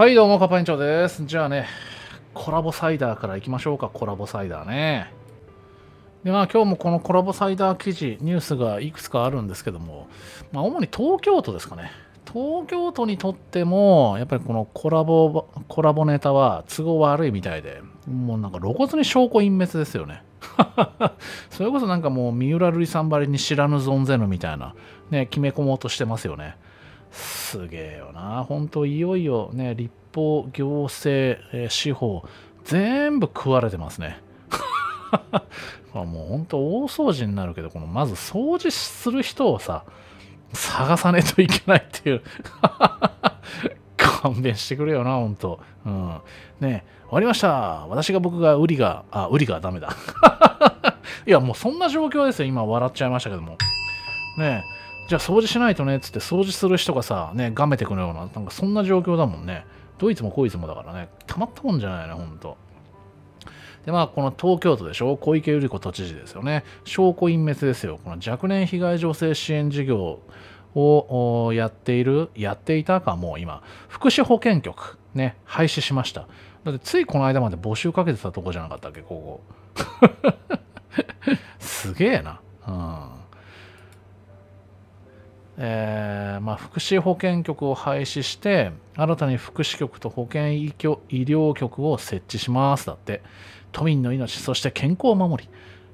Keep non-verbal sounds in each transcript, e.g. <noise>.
はいどうもカパ園長ですじゃあねコラボサイダーからいきましょうかコラボサイダーねでまあ今日もこのコラボサイダー記事ニュースがいくつかあるんですけどもまあ主に東京都ですかね東京都にとってもやっぱりこのコラボコラボネタは都合悪いみたいでもうなんか露骨に証拠隠滅ですよね <laughs> それこそなんかもう三浦瑠麗さんばりに知らぬ存ぜぬみたいなね決め込もうとしてますよねすげえよな。本当いよいよね、立法、行政、えー、司法、全部食われてますね。こ <laughs> れもう本当大掃除になるけど、このまず掃除する人をさ、探さねえといけないっていう <laughs> 勘弁してくれよな、ほんと。うん。ね終わりました。私が僕がウリが、あ、ウリがダメだ。<laughs> いや、もうそんな状況ですよ。今笑っちゃいましたけども。ねえ。じゃあ掃除しないとねっつって掃除する人がさ、ね、がめてくのような、なんかそんな状況だもんね。どいつもこいつもだからね、たまったもんじゃないね、ほんと。で、まあ、この東京都でしょ、小池百合子都知事ですよね。証拠隠滅ですよ。この若年被害女性支援事業をやっている、やっていたかもう今、福祉保健局、ね、廃止しました。だってついこの間まで募集かけてたとこじゃなかったっけ、ここ。<laughs> すげえな。うん。えー、まあ、福祉保健局を廃止して新たに福祉局と保健医療局を設置しますだって都民の命そして健康を守り、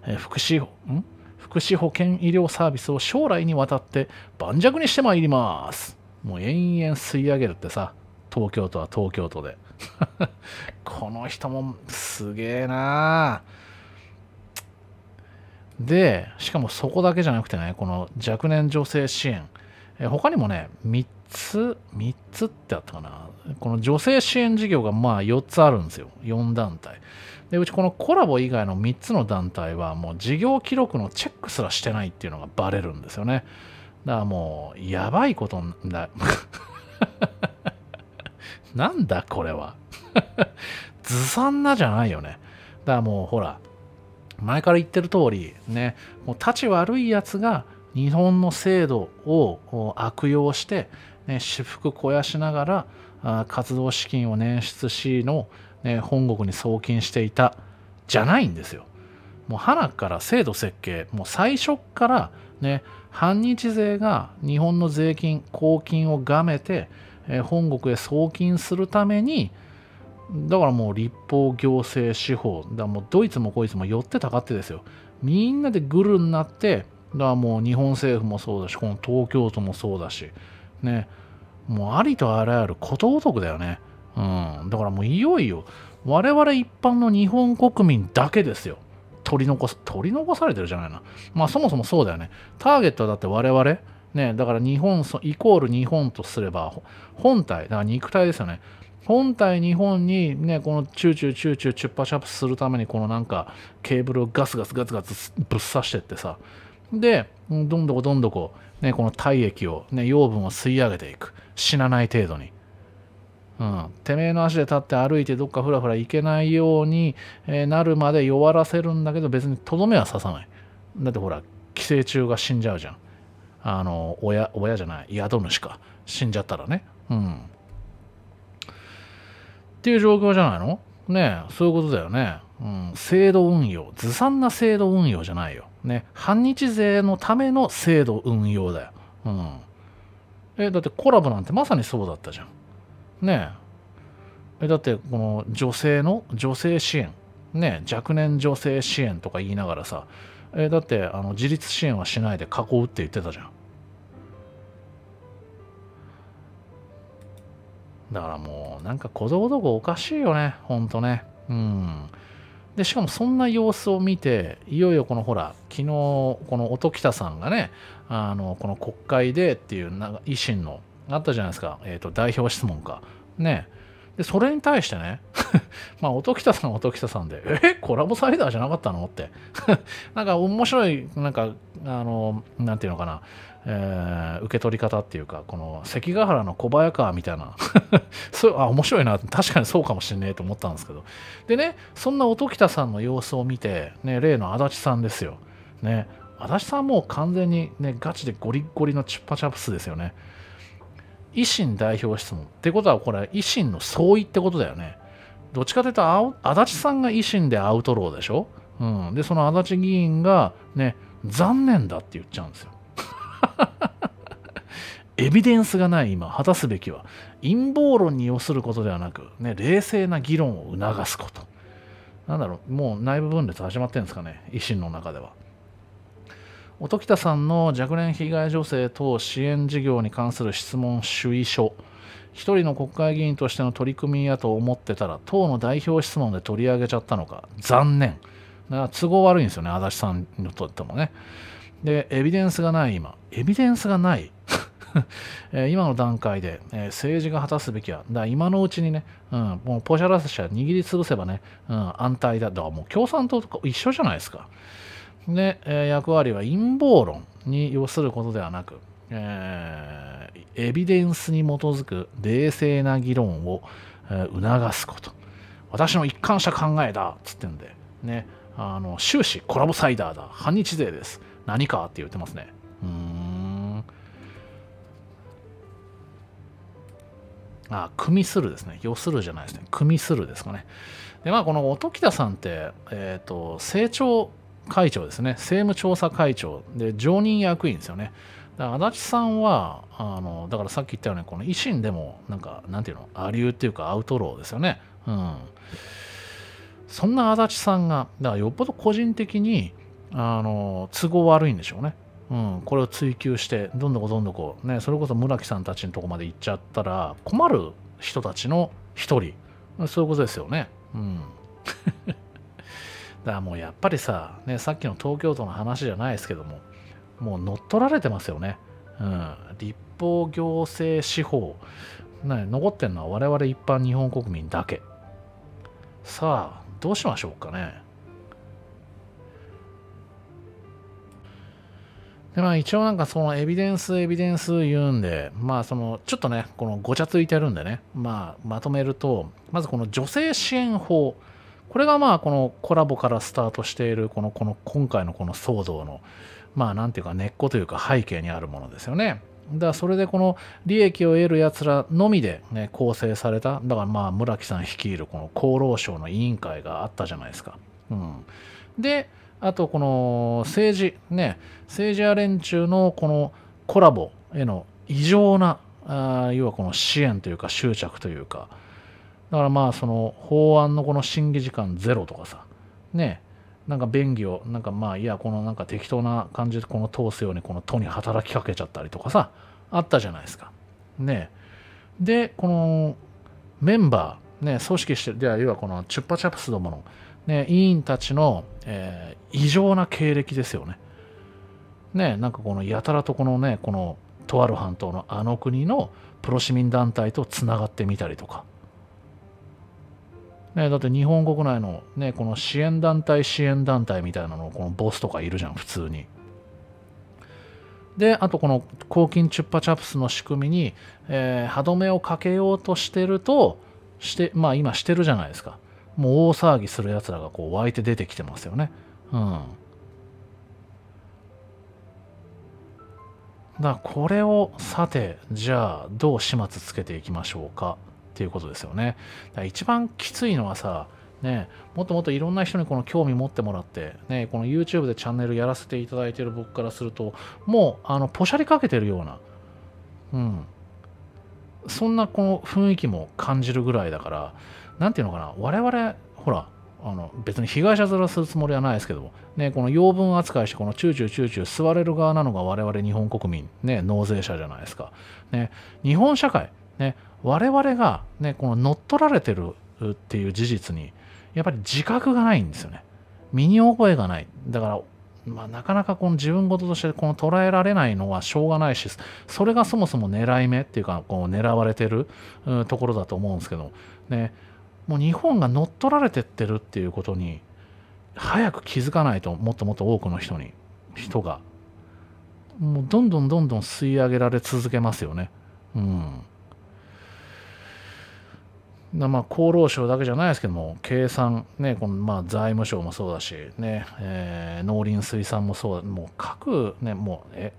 えー、福祉ん福祉保健医療サービスを将来にわたって盤石にしてまいりますもう延々吸い上げるってさ東京都は東京都で <laughs> この人もすげえなでしかもそこだけじゃなくてねこの若年女性支援え他にもね、3つ、3つってあったかな。この女性支援事業がまあ4つあるんですよ。4団体。で、うちこのコラボ以外の3つの団体はもう事業記録のチェックすらしてないっていうのがバレるんですよね。だからもう、やばいことな、<laughs> なんだこれは。ずさんなじゃないよね。だからもうほら、前から言ってる通り、ね、もう立ち悪いやつが、日本の制度を悪用して、ね、私腹肥やしながら活動資金を捻出しの、ね、本国に送金していたじゃないんですよ。もう花から制度設計もう最初からね反日税が日本の税金公金をがめて、え本国へ送金するためにだからもう立法行政司法だもうドイツもこいつも寄ってたかってですよみんなでグルになってだからもう日本政府もそうだしこの東京都もそうだしねもうありとあらゆることごとくだよねうんだからもういよいよ我々一般の日本国民だけですよ取り残す取り残されてるじゃないなまあそもそもそうだよねターゲットはだって我々ねだから日本イコール日本とすれば本体だから肉体ですよね本体日本にね、このチューチューチューチューチュッパシャップするためにこのなんかケーブルをガスガスガスガスぶっ刺してってさ、でどんどこどんどこ、ね、この体液を、ね、養分を吸い上げていく死なない程度に、うん、てめえの足で立って歩いてどっかふらふら行けないように、えなるまで弱らせるんだけど別にとどめは刺さないだってほら寄生虫が死んじゃうじゃんあの親親じゃない宿主か死んじゃったらねうんっていう状況じゃないのねそういうことだよね、うん、制度運用ずさんな制度運用じゃないよね、反日税のための制度運用だよ、うん、えだってコラボなんてまさにそうだったじゃんねえだってこの女性の女性支援ね若年女性支援とか言いながらさえだってあの自立支援はしないで囲うって言ってたじゃんだからもうなんかど道道具おかしいよねほんとねうんでしかもそんな様子を見ていよいよこのほら昨日この音喜多さんがねあのこの国会でっていう維新のあったじゃないですか、えー、と代表質問かねでそれに対してね <laughs> まあ音喜多さん音喜多さんでえコラボサイダーじゃなかったのって <laughs> なんか面白いなんかあのなんていうのかなえー、受け取り方っていうかこの関ヶ原の小早川みたいな <laughs> そうあ面白いな確かにそうかもしんねえと思ったんですけどでねそんな音喜多さんの様子を見て、ね、例の足立さんですよ、ね、足立さんもう完全に、ね、ガチでゴリゴリのチュッパチャプスですよね維新代表質問ってことはこれ維新の相違ってことだよねどっちかというと足立さんが維新でアウトローでしょ、うん、でその足立議員がね残念だって言っちゃうんですよ <laughs> エビデンスがない今、果たすべきは、陰謀論に要することではなく、ね、冷静な議論を促すこと。なんだろう、もう内部分裂始まってるんですかね、維新の中では。音喜多さんの若年被害女性等支援事業に関する質問主意書、一人の国会議員としての取り組みやと思ってたら、党の代表質問で取り上げちゃったのか、残念。だから都合悪いんですよね、足立さんにとってもね。で、エビデンスがない今。エビデンスがない <laughs> え今の段階で、え政治が果たすべきは、だ今のうちにね、うん、もうポシャラス社握り潰せばね、うん、安泰だ。だからもう共産党と一緒じゃないですか。で、え役割は陰謀論に要することではなく、えー、エビデンスに基づく冷静な議論を、え促すこと。私の一貫した考えだっつってんで、ね、あの終始コラボサイダーだ、反日勢です。何かって言ってますね。うーん。あ、組するですね。要するじゃないですね。組するですかね。で、まあ、この音喜多さんって、えっ、ー、と、政調会長ですね。政務調査会長で、常任役員ですよね。だから足立さんはあのだからさっき言ったようにこの維新でもなんかなんていうのアリューっていうかアウトローですよねうんそんな足立さんがだからよっぽど個人的にあの都合悪いんでしょうね。うん、これを追求してどんどんどんどこ、ね、それこそ村木さんたちのとこまで行っちゃったら困る人たちの一人そういうことですよね。うん <laughs> だからもうやっぱりさ、ね、さっきの東京都の話じゃないですけども、もう乗っ取られてますよね。うん、立法、行政、司法、ね、残ってんのは我々一般日本国民だけ。さあ、どうしましょうかね。でまあ一応なんかそのエビデンスエビデンス言うんでまあそのちょっとねこのごちゃついてるんでねまあまとめるとまずこの女性支援法これがまあこのコラボからスタートしているこのこの今回のこの騒動のまあなんていうか根っこというか背景にあるものですよね。だからそれでこの利益を得るやつらのみで、ね、構成されただからまあ村木さん率いるこの厚労省の委員会があったじゃないですか。うん、であとこの政治ね政治家連中のこのコラボへの異常なあ要はこの支援というか執着というかだからまあその法案のこの審議時間ゼロとかさねなんか便宜をなんかまあいやこのなんか適当な感じでこの通すようにこの都に働きかけちゃったりとかさあったじゃないですかねでこのメンバーね組織してでは要はこのチュッパチャプスどものね、委員たちの、えー、異常な経歴ですよね。ね、なんかこのやたらとこのね、このとある半島のあの国のプロ市民団体とつながってみたりとか。ね、だって日本国内の,、ね、この支援団体支援団体みたいなのこのボスとかいるじゃん普通に。であとこの抗菌チュッパチャプスの仕組みに、えー、歯止めをかけようとしてるとしてまあ今してるじゃないですか。もう大騒ぎするやつらがこう湧いて出てきてますよね。うん。だこれをさてじゃあどう始末つけていきましょうかっていうことですよね。だ一番きついのはさね、もっともっといろんな人にこの興味持ってもらって、ね、この YouTube でチャンネルやらせていただいてる僕からするともうあのポシャリかけてるような、うん、そんなこの雰囲気も感じるぐらいだから何て言うのかな我々ほらあの別に被害者面するつもりはないですけども、ね、この養分扱いしてこのチューチューチューチュー吸われる側なのが我々日本国民、ね、納税者じゃないですか、ね、日本社会、ね、我々が、ね、この乗っ取られてるっていう事実にやっぱり自覚がないんですよね身に覚えがないだからまあ、なかなかこの自分事としてこの捉えられないのはしょうがないしそれがそもそも狙い目っていうかこう狙われてるところだと思うんですけどねもう日本が乗っ取られてってるっていうことに早く気づかないともっともっと多くの人に人がもうどんどんどんどん吸い上げられ続けますよねうんまあ厚労省だけじゃないですけども経産ねこのまあ財務省もそうだしね、えー、農林水産もそうだもう各ねもうえ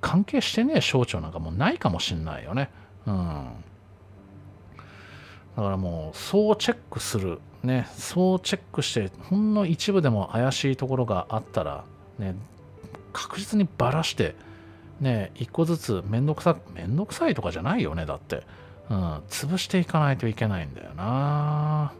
関係してね省庁なんかもうないかもしれないよねうんだからもう、そうチェックする。ね、そうチェックして、ほんの一部でも怪しいところがあったら、ね、確実にばらして、ね、一個ずつめんどくさ、めんどくさいとかじゃないよね、だって。うん、潰していかないといけないんだよな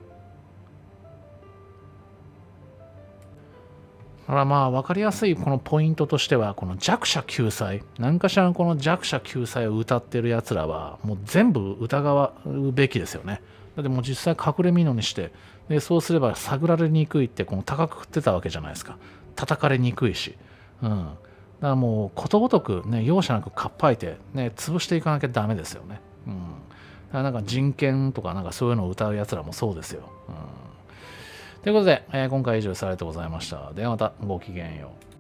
だからまあ分かりやすいこのポイントとしてはこの弱者救済何かしらのこの弱者救済を歌ってるやつらはもう全部疑うべきですよねだってもう実際隠れ蓑にしてでそうすれば探られにくいってこの高く振ってたわけじゃないですか叩かれにくいしうんだからもうことごとくね容赦なくかっぱいてね潰していかなきゃダメですよねうんだからなんか人権とかなんかそういうのを歌うやつらもそうですようんということで、えー、今回以上されてございました。ではまたごきげんよう。